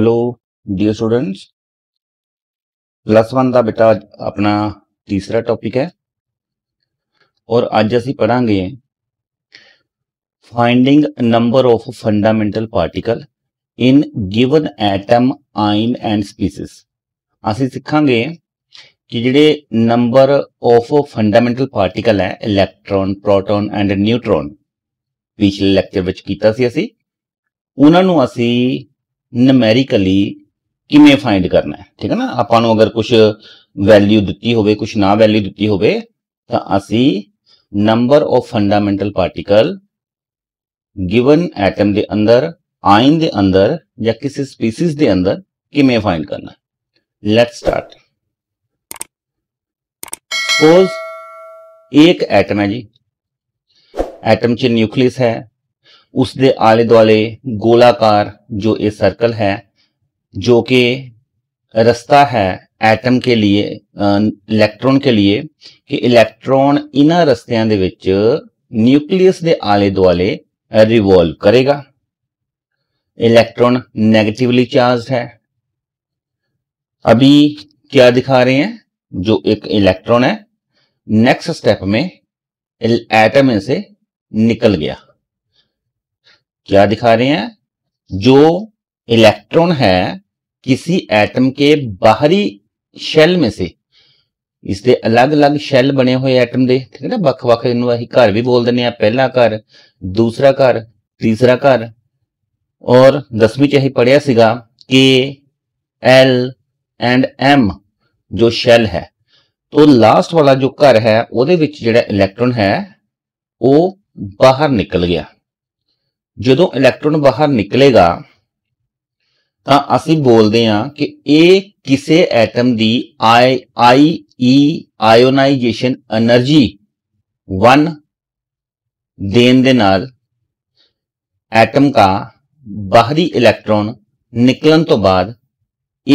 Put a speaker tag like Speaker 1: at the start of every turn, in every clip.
Speaker 1: Hello dear students plus one का बेटा अपना तीसरा टॉपिक है और अज अगे finding number of fundamental particle in given atom ion and species असी सीखा कि जेडे नंबर ऑफ फंडामेंटल पार्टिकल है इलेक्ट्रॉन प्रोटोन एंड न्यूट्रॉन पिछले लैक्चर किया नमेरिकली किमें फाइंड करना है ठीक है ना आप अगर कुछ वैल्यू दिती हो कुछ ना वैल्यू दिती हो number of fundamental particle given atom के अंदर आइन के अंदर या किसी स्पीसीज के अंदर किमें फाइंड करना लैट स्टार्ट सपोज एक एटम है जी एटम च न्यूकलियस है उसके आले दुआले गोलाकार जो ये सर्कल है जो कि रास्ता है एटम के लिए इलेक्ट्रॉन के लिए कि इलेक्ट्रॉन इन ਰਸਤਿਆਂ के ਵਿੱਚ ਨਿਊਕਲੀਅਸ ਦੇ ਆਲੇ ਦੁਆਲੇ ਰਿਵੋਲਵ इलेक्ट्रॉन नेगेटिवली चार्ज है अभी क्या दिखा रहे हैं जो एक इलेक्ट्रॉन है नेक्स्ट स्टेप में एटम में से निकल गया क्या दिखा रहे हैं जो इलेक्ट्रॉन है किसी एटम के बाहरी शेल में से इसलिए अलग अलग शेल बने हुए एटम दे ठीक है ना बख बख इनू ਅਸੀਂ ਘਰ ਵੀ ਬੋਲ ਦਿੰਦੇ ਆ ਪਹਿਲਾ ਘਰ ਦੂਸਰਾ ਘਰ ਤੀਸਰਾ ਘਰ ਔਰ 10ਵੀਂ ਚ ਅਸੀਂ ਪੜਿਆ ਸੀਗਾ K L ਐਂਡ M ਜੋ ਸ਼ੈਲ ਹੈ ਤੋਂ ਲਾਸਟ ਵਾਲਾ ਜੋ ਘਰ ਹੈ ਉਹਦੇ ਵਿੱਚ ਜਿਹੜਾ ਇਲੈਕਟ੍ਰੋਨ ਹੈ ਉਹ ਬਾਹਰ ਨਿਕਲ ਗਿਆ जो इलेक्ट्रॉन बाहर निकलेगा तो अस बोलते हैं कि यह किसी एटम की I I E ionization energy one देने एटम का बाहरी इलेक्ट्रॉन निकलन तो बाद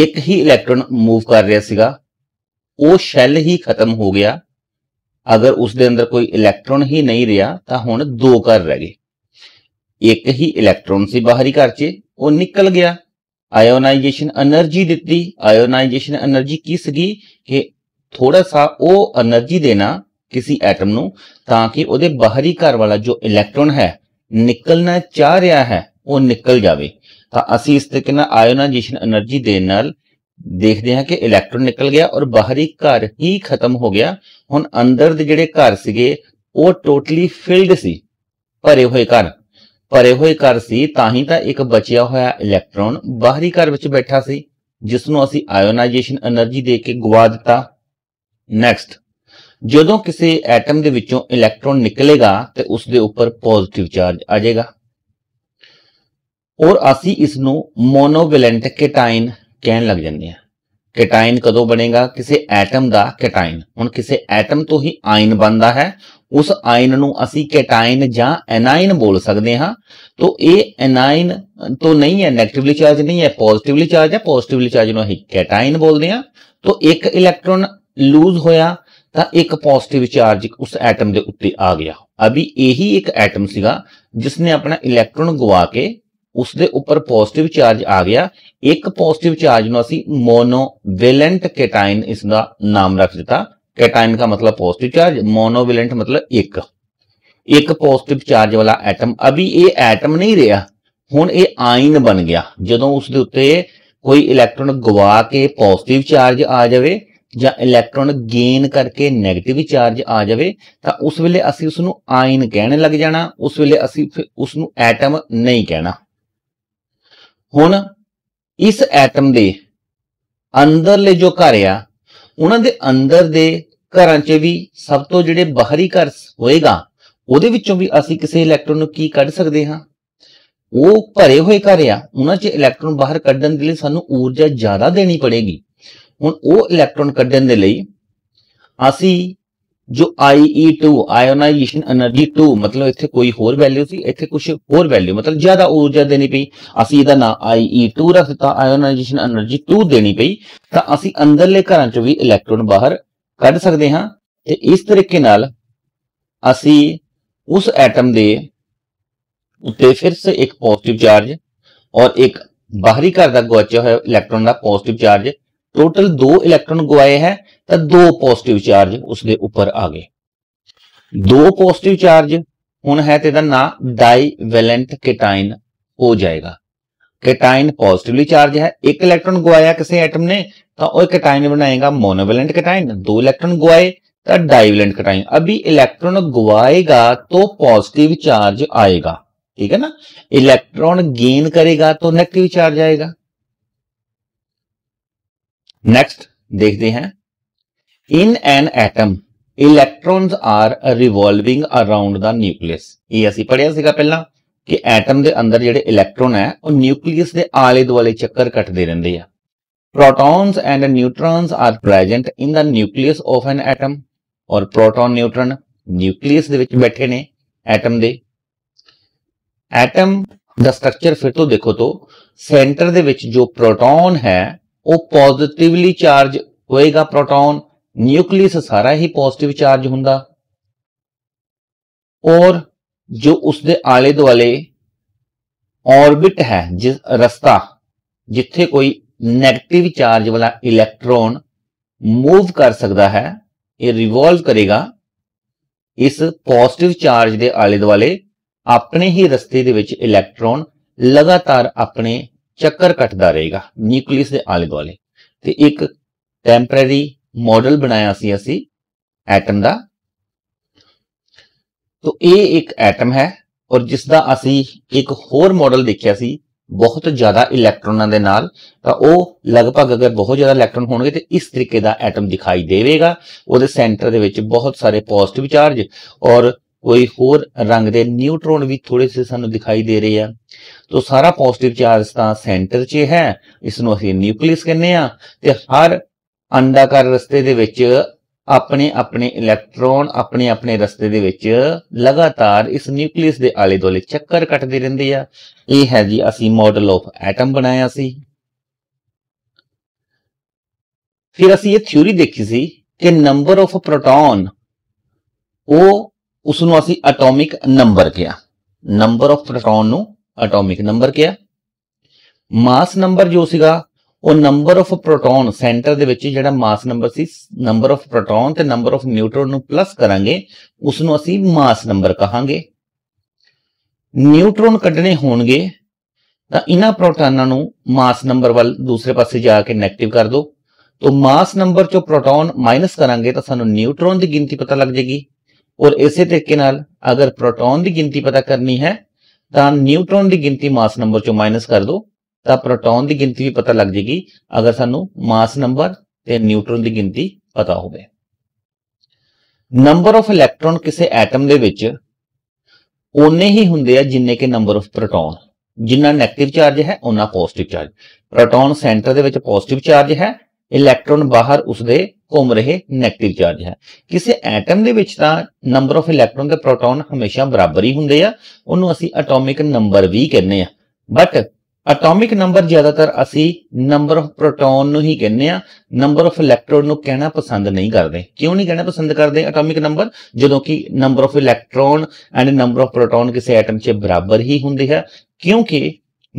Speaker 1: एक ही इलेक्ट्रॉन मूव कर रहा शैल ही खत्म हो गया अगर उसके अंदर कोई इलेक्ट्रॉन ही नहीं रहा तो हम दो घर रह गए ਇੱਕ ਹੀ ਇਲੈਕਟ੍ਰੋਨ ਸੀ ਬਾਹਰੀ ਘਰ 'ਚ ਉਹ ਨਿਕਲ ਗਿਆ ਆਇਓਨਾਈਜੇਸ਼ਨ એનર્ਜੀ ਦਿੱਤੀ ਆਇਓਨਾਈਜੇਸ਼ਨ એનર્ਜੀ ਕੀ ਸੀਗੀ ਕਿ ਥੋੜਾ ਸਾ ਉਹ એનર્ਜੀ ਦੇਣਾ ਕਿਸੇ ਐਟਮ ਨੂੰ ਤਾਂ ਕਿ ਉਹਦੇ ਬਾਹਰੀ ਘਰ ਵਾਲਾ ਜੋ ਇਲੈਕਟ੍ਰੋਨ ਹੈ ਨਿਕਲਣਾ ਚਾਹ ਰਿਹਾ ਹੈ ਉਹ ਨਿਕਲ ਜਾਵੇ ਤਾਂ ਅਸੀਂ ਇਸ ਤੇ ਨਾਲ ਆਇਓਨਾਈਜੇਸ਼ਨ એનર્ਜੀ ਦੇ ਨਾਲ ਦੇਖਦੇ ਹਾਂ ਕਿ ਇਲੈਕਟ੍ਰੋਨ ਨਿਕਲ ਗਿਆ ਔਰ ਬਾਹਰੀ ਘਰ ਹੀ ਖਤਮ ਹੋ ਗਿਆ ਹੁਣ ਅੰਦਰ ਦੇ ਜਿਹੜੇ ਘਰ ਸੀਗੇ ਉਹ ਟੋਟਲੀ ਫਿਲਡ ਸੀ ਭਰੇ ਹੋਏ ਘਰ ਭਰੇ ਹੋਏ ਘਰ ਸੀ ਤਾਂ ਹੀ ਤਾਂ ਇੱਕ ਬਚਿਆ ਹੋਇਆ ਇਲੈਕਟ੍ਰੋਨ ਬਾਹਰੀ ਘਰ ਵਿੱਚ ਬੈਠਾ ਸੀ ਜਿਸ ਨੂੰ ਅਸੀਂ ਆਇਓਨਾਈਜੇਸ਼ਨ એનર્ਜੀ ਦੇ ਕੇ ਗਵਾ ਦਿੱਤਾ ਨੈਕਸਟ ਜਦੋਂ ਕਿਸੇ ਐਟਮ ਦੇ ਵਿੱਚੋਂ ਇਲੈਕਟ੍ਰੋਨ ਨਿਕਲੇਗਾ ਤੇ ਉਸ ਦੇ ਉੱਪਰ ਪੋਜ਼ਿਟਿਵ ਚਾਰਜ ਆ ਜਾਏਗਾ ਔਰ ਅਸੀਂ ਇਸ ਨੂੰ ਮੋਨੋਵੈਲੈਂਟ ਕੈਟਾਇਨ ਕਹਿਣ ਲੱਗ ਜਾਂਦੇ ਹਾਂ कैटाइन कदों बनेगा किसी एटम का कैटाइन हूँ किसी एटम तो ही आयन बनता है उस आयन असी कैटाइन ज एनाइन बोल सकते हाँ तो यह एनाइन तो नहीं है नैगेटिवली चार्ज नहीं है पॉजिटिवली चार्ज है पॉजिटिवली चार्ज में अं कैटाइन बोलते हैं तो एक इलैक्ट्रॉन लूज होया तो एक पॉजिटिव चार्ज उस एटम के उत्ते आ गया अभी यही एक एटम सगा जिसने अपना इलैक्ट्रॉन गवा के ਉਸ ਦੇ ਉੱਪਰ ਪੋਜ਼ਿਟਿਵ ਚਾਰਜ ਆ ਗਿਆ ਇੱਕ ਪੋਜ਼ਿਟਿਵ ਚਾਰਜ ਨੂੰ ਅਸੀਂ ਮੋਨੋਵੈਲੈਂਟ ਕੈਟਾਇਨ ਇਸ ਦਾ ਨਾਮ ਰੱਖ ਦਿੱਤਾ ਕੈਟਾਇਨ ਦਾ ਮਤਲਬ ਪੋਜ਼ਿਟਿਵ ਚਾਰਜ ਮੋਨੋਵੈਲੈਂਟ ਮਤਲਬ ਇੱਕ ਇੱਕ ਪੋਜ਼ਿਟਿਵ ਚਾਰਜ ਵਾਲਾ ਐਟਮ ਅਭੀ ਇਹ ਐਟਮ ਨਹੀਂ ਰਿਹਾ ਹੁਣ ਇਹ ਆਇਨ ਬਣ ਗਿਆ ਜਦੋਂ ਉਸ ਦੇ ਉੱਤੇ ਕੋਈ ਇਲੈਕਟ੍ਰੋਨ ਗਵਾ ਕੇ ਪੋਜ਼ਿਟਿਵ ਚਾਰਜ ਆ ਜਾਵੇ ਜਾਂ ਇਲੈਕਟ੍ਰੋਨ ਗੇਨ ਕਰਕੇ 네ਗੇਟਿਵ ਚਾਰਜ ਆ ਜਾਵੇ ਤਾਂ ਉਸ ਵੇਲੇ ਅਸੀਂ ਉਸ ਨੂੰ ਆਇਨ ਕਹਿਣ ਲੱਗ ਜਾਣਾ ਉਸ ਵੇਲੇ ਅਸੀਂ ਉਸ ਨੂੰ ਐਟਮ ਨਹੀਂ ਕਹਿਣਾ ਹੁਣ ਇਸ ਐਟਮ ਦੇ ਅੰਦਰਲੇ ਜੋ ਘਰ ਆ ਉਹਨਾਂ ਦੇ ਅੰਦਰ ਦੇ ਘਰਾਂ 'ਚ ਵੀ ਸਭ ਤੋਂ ਜਿਹੜੇ ਬਾਹਰੀ ਘਰ ਹੋਏਗਾ ਉਹਦੇ ਵਿੱਚੋਂ ਵੀ ਅਸੀਂ ਕਿਸੇ ਇਲੈਕਟ੍ਰੋਨ ਨੂੰ ਕੀ ਕੱਢ ਸਕਦੇ ਹਾਂ ਉਹ ਭਰੇ ਹੋਏ ਘਰ ਆ ਉਹਨਾਂ 'ਚ ਇਲੈਕਟ੍ਰੋਨ ਬਾਹਰ ਕੱਢਣ ਦੇ ਲਈ ਸਾਨੂੰ ਊਰਜਾ ਜ਼ਿਆਦਾ ਦੇਣੀ ਪੜੇਗੀ ਹੁਣ ਉਹ ਇਲੈਕਟ੍ਰੋਨ ਕੱਢਣ ਦੇ ਲਈ ਅਸੀਂ ਜੋ IE2 ਆਇਓਨਾਈਜੇਸ਼ਨ એનર્ਜੀ 2 ਮਤਲਬ ਇੱਥੇ ਕੋਈ ਹੋਰ ਵੈਲਿਊ ਸੀ ਇੱਥੇ ਕੁਝ ਹੋਰ ਵੈਲਿਊ ਮਤਲਬ ਜ਼ਿਆਦਾ ਊਰਜਾ ਦੇਣੀ ਪਈ ਅਸੀਂ ਇਹਦਾ ਨਾਮ IE2 ਰੱਖ ਦਿੱਤਾ ਆਇਓਨਾਈਜੇਸ਼ਨ એનર્ਜੀ 2 ਦੇਣੀ ਪਈ ਤਾਂ ਅਸੀਂ ਅੰਦਰਲੇ ਘਰਾਂ ਚੋਂ ਵੀ ਇਲੈਕਟ੍ਰੋਨ ਬਾਹਰ ਕੱਢ ਸਕਦੇ ਹਾਂ ਤੇ ਇਸ ਤਰੀਕੇ ਨਾਲ ਅਸੀਂ ਉਸ ਐਟਮ ਦੇ ਉੱਤੇ ਫਿਰ ਸੇ ਇੱਕ ਪੋਜ਼ਿਟਿਵ ਚਾਰਜ ਔਰ ਇੱਕ ਬਾਹਰੀ ਘਰ ਦਾ ਗਵਾਚਿਆ ਹੋਇਆ ਇਲੈਕਟ੍ਰੋਨ ਦਾ ਪੋਜ਼ਿਟਿਵ ਚਾਰਜ टोटल दो इलेक्ट्रॉन गुआए हैं तो दो पॉजिटिव चार्ज उसके ऊपर आ गए दो पॉजिटिव चार्ज ਹੁਣ ਹੈ ਤੇ ਇਹਦਾ ਨਾਂ ਡਾਈਵੈਲੈਂਟ हो जाएगा ਜਾਏਗਾ पॉजिटिवली चार्ज है एक इलेक्ट्रॉन गुआया किसी एटम ने तो वह ਉਹ बनाएगा ਬਣਾਏਗਾ ਮੋਨੋਵੈਲੈਂਟ दो इलेक्ट्रॉन गुआए तो ਤਾਂ डाइवलेंट कटाइन अभी इलेक्ट्रॉन गुआएगा तो पॉजिटिव चार्ज आएगा ठीक है ना इलेक्ट्रॉन गेन करेगा तो नेगेटिव चार्ज आएगा नेक्स्ट देखते हैं in an atom electrons are revolving around the nucleus ये असं पढ़िया पेल कि एटम के अंदर जो इलेक्ट्रॉन है वह न्यूक्लीयस के आले दुआले चक्कर कटते रहते हैं protons and neutrons are present in the nucleus of an atom और प्रोटोन न्यूट्रन न्यूक्लीयस बैठे ने एटम के एटम द स्ट्रक्चर फिर तो देखो तो सेंटर के जो प्रोटोन है ਉਹ ਪੋਜ਼ਿਟਿਵਲੀ ਚਾਰਜ ਹੋਏਗਾ ਪ੍ਰੋਟੋਨ ਨਿਊਕਲੀਅਸ ਸਾਰਾ ਹੀ ਪੋਜ਼ਿਟਿਵ ਚਾਰਜ ਹੁੰਦਾ ਔਰ ਜੋ ਉਸ ਦੇ ਆਲੇ ਦੁਆਲੇ ਆਰਬਿਟ ਹੈ ਜਿਸ ਰਸਤਾ ਜਿੱਥੇ ਕੋਈ 네ਗੇਟਿਵ ਚਾਰਜ ਵਾਲਾ ਇਲੈਕਟ੍ਰੋਨ ਮੂਵ ਕਰ ਸਕਦਾ ਹੈ ਇਹ ਰਿਵੋਲਵ ਕਰੇਗਾ ਇਸ ਪੋਜ਼ਿਟਿਵ ਚਾਰਜ ਦੇ ਆਲੇ ਦੁਆਲੇ ਆਪਣੇ ਹੀ ਰਸਤੇ ਦੇ ਵਿੱਚ ਇਲੈਕਟ੍ਰੋਨ ਲਗਾਤਾਰ ਆਪਣੇ ਚੱਕਰ ਕੱਟਦਾ ਰਹੇਗਾ ਨਿਊਕਲੀਅਸ ਦੇ ਆਲੇ ਦੁਆਲੇ ਤੇ ਇੱਕ ਟੈਂਪਰੇਰੀ ਮਾਡਲ ਬਣਾਇਆ ਸੀ ਅਸੀਂ ਐਟਮ ਦਾ ਤਾਂ ਇਹ ਇੱਕ ਐਟਮ ਹੈ ਔਰ ਜਿਸ ਦਾ ਅਸੀਂ ਇੱਕ ਹੋਰ ਮਾਡਲ ਦੇਖਿਆ ਸੀ ਬਹੁਤ ਜ਼ਿਆਦਾ ਇਲੈਕਟ੍ਰੋਨਾਂ ਦੇ ਨਾਲ ਤਾਂ ਉਹ ਲਗਭਗ ਅਗਰ ਬਹੁਤ ਜ਼ਿਆਦਾ ਇਲੈਕਟ੍ਰੋਨ ਹੋਣਗੇ ਤੇ ਇਸ ਤਰੀਕੇ ਦਾ ਐਟਮ ਦਿਖਾਈ ਦੇਵੇਗਾ ਉਹਦੇ ਸੈਂਟਰ ਦੇ ਵਿੱਚ ਬਹੁਤ ਸਾਰੇ ਪੋਜ਼ਿਟਿਵ ਚਾਰਜ ਔਰ ਕੋਈ ਹੋਰ ਰੰਗ ਦੇ ਨਿਊਟ੍ਰੋਨ ਵੀ ਥੋੜੇ ਸੇ ਸਾਨੂੰ ਦਿਖਾਈ ਦੇ ਰਹੇ ਆ ਤੋਂ ਸਾਰਾ ਪੋਜ਼ਿਟਿਵ ਚਾਰਜ ਤਾਂ ਸੈਂਟਰ 'ਚ ਹੈ ਇਸ ਨੂੰ ਅਸੀਂ ਨਿਊਕਲੀਅਸ ਕਹਿੰਦੇ ਆ ਤੇ ਹਰ ਅੰਡਾਕਾਰ ਰਸਤੇ ਦੇ ਵਿੱਚ ਆਪਣੇ ਆਪਣੇ ਇਲੈਕਟ੍ਰੋਨ ਆਪਣੇ ਆਪਣੇ ਰਸਤੇ ਦੇ ਵਿੱਚ ਲਗਾਤਾਰ ਇਸ ਨਿਊਕਲੀਅਸ ਦੇ ਆਲੇ ਦੁਆਲੇ ਚੱਕਰ ਕੱਟਦੇ ਰਹਿੰਦੇ ਆ ਇਹ ਹੈ ਜੀ ਅਸੀਂ ਮਾਡਲ ਆਫ ਐਟਮ ਬਣਾਇਆ ਸੀ ਫਿਰ ਅਸੀਂ ਇਹ ਥਿਊਰੀ ਦੇਖੀ ਸੀ ਕਿ ਨੰਬਰ ਆਫ ਪ੍ਰੋਟੋਨ ਉਹ ਉਸਨੂੰ ਅਸੀਂ ਐਟੋਮਿਕ ਨੰਬਰ ਕਿਹਾ ਨੰਬਰ ਆਫ ਪ੍ਰੋਟੋਨ ਨੂੰ ਐਟੋਮਿਕ ਨੰਬਰ ਕਿਹਾ ਮਾਸ ਨੰਬਰ ਜੋ ਸੀਗਾ ਉਹ ਨੰਬਰ ਆਫ ਪ੍ਰੋਟੋਨ ਸੈਂਟਰ ਦੇ ਵਿੱਚ ਜਿਹੜਾ ਮਾਸ ਨੰਬਰ ਸੀ ਨੰਬਰ ਆਫ ਪ੍ਰੋਟੋਨ ਤੇ ਨੰਬਰ ਆਫ ਨਿਊਟ੍ਰੋਨ ਨੂੰ ਪਲੱਸ ਕਰਾਂਗੇ ਉਸ ਨੂੰ ਅਸੀਂ ਮਾਸ ਨੰਬਰ ਕਹਾਂਗੇ ਨਿਊਟ੍ਰੋਨ ਕੱਢਣੇ ਹੋਣਗੇ ਤਾਂ ਇਹਨਾਂ ਪ੍ਰੋਟਾਨਾਂ ਨੂੰ ਮਾਸ ਨੰਬਰ ਵੱਲ ਦੂਸਰੇ ਪਾਸੇ ਜਾ ਕੇ 네ਗੇਟਿਵ ਕਰ ਦਿਓ ਤਾਂ ਮਾਸ ਨੰਬਰ ਚੋਂ ਪ੍ਰੋਟੋਨ ਮਾਈਨਸ ਕਰਾਂਗੇ ਤਾਂ ਸਾਨੂੰ ਨਿਊਟ੍ਰੋਨ ਦੀ ਗਿਣਤੀ ਪਤਾ ਲੱਗ ਜੇਗੀ ਔਰ ਇਸੇ ਤਰੀਕੇ ਨਾਲ ਅਗਰ ਪ੍ਰੋਟੋਨ ਦੀ ਗਿਣਤੀ ਪਤਾ ਕਰਨੀ ਹੈ ਤਾਂ ਨਿਊਟ੍ਰੋਨ ਦੀ ਗਿਣਤੀ ਮਾਸ ਨੰਬਰ ਚੋਂ ਮਾਈਨਸ ਕਰ ਦਿਓ ਤਾਂ ਪ੍ਰੋਟੋਨ ਦੀ ਗਿਣਤੀ ਵੀ ਪਤਾ ਲੱਗ ਜੇਗੀ ਅਗਰ ਸਾਨੂੰ ਮਾਸ ਨੰਬਰ ਤੇ ਨਿਊਟ੍ਰੋਨ ਦੀ ਗਿਣਤੀ ਪਤਾ ਹੋਵੇ ਨੰਬਰ ਆਫ ਇਲੈਕਟ੍ਰੋਨ ਕਿਸੇ ਐਟਮ ਦੇ ਵਿੱਚ ਉਨੇ ਹੀ ਹੁੰਦੇ ਆ ਜਿੰਨੇ ਕਿ ਨੰਬਰ ਆਫ ਪ੍ਰੋਟੋਨ ਜਿੰਨਾ 네ਗੇਟਿਵ ਚਾਰਜ ਹੈ ਉਨਾ ਪੋਜ਼ਿਟਿਵ ਚਾਰਜ ਪ੍ਰੋਟੋਨ ਸੈਂਟਰ ਦੇ ਵਿੱਚ ਪੋਜ਼ਿਟਿਵ ਚਾਰਜ ਹੈ ਇਲੈਕਟ੍ਰੋਨ ਬਾਹਰ ਉਸਦੇ ਘੁੰਮ ਰਹੇ 네ਗੇਟਿਵ ਚਾਰਜ ਹੈ ਕਿਸੇ ਐਟਮ ਦੇ ਵਿੱਚ ਤਾਂ ਨੰਬਰ ਆਫ ਇਲੈਕਟ੍ਰੋਨ ਤੇ ਪ੍ਰੋਟੋਨ ਹਮੇਸ਼ਾ ਬਰਾਬਰ ਹੀ ਹੁੰਦੇ ਆ ਉਹਨੂੰ ਅਸੀਂ ਐਟੋਮਿਕ ਨੰਬਰ ਵੀ ਕਹਿੰਦੇ ਆ ਬਟ ਐਟੋਮਿਕ ਨੰਬਰ ਜ਼ਿਆਦਾਤਰ ਅਸੀਂ ਨੰਬਰ ਆਫ ਪ੍ਰੋਟੋਨ ਨੂੰ ਹੀ ਕਹਿੰਦੇ ਆ ਨੰਬਰ ਆਫ ਇਲੈਕਟ੍ਰੋਨ ਨੂੰ ਕਹਿਣਾ ਪਸੰਦ ਨਹੀਂ ਕਰਦੇ ਕਿਉਂ ਨਹੀਂ ਕਹਿਣਾ ਪਸੰਦ ਕਰਦੇ ਐਟੋਮਿਕ ਨੰਬਰ ਜਦੋਂ ਕਿ number of electron and number of proton ਕਿਸੇ ਐਟਮ 'ਚ ਬਰਾਬਰ ਹੀ ਹੁੰਦੇ ਆ ਕਿਉਂਕਿ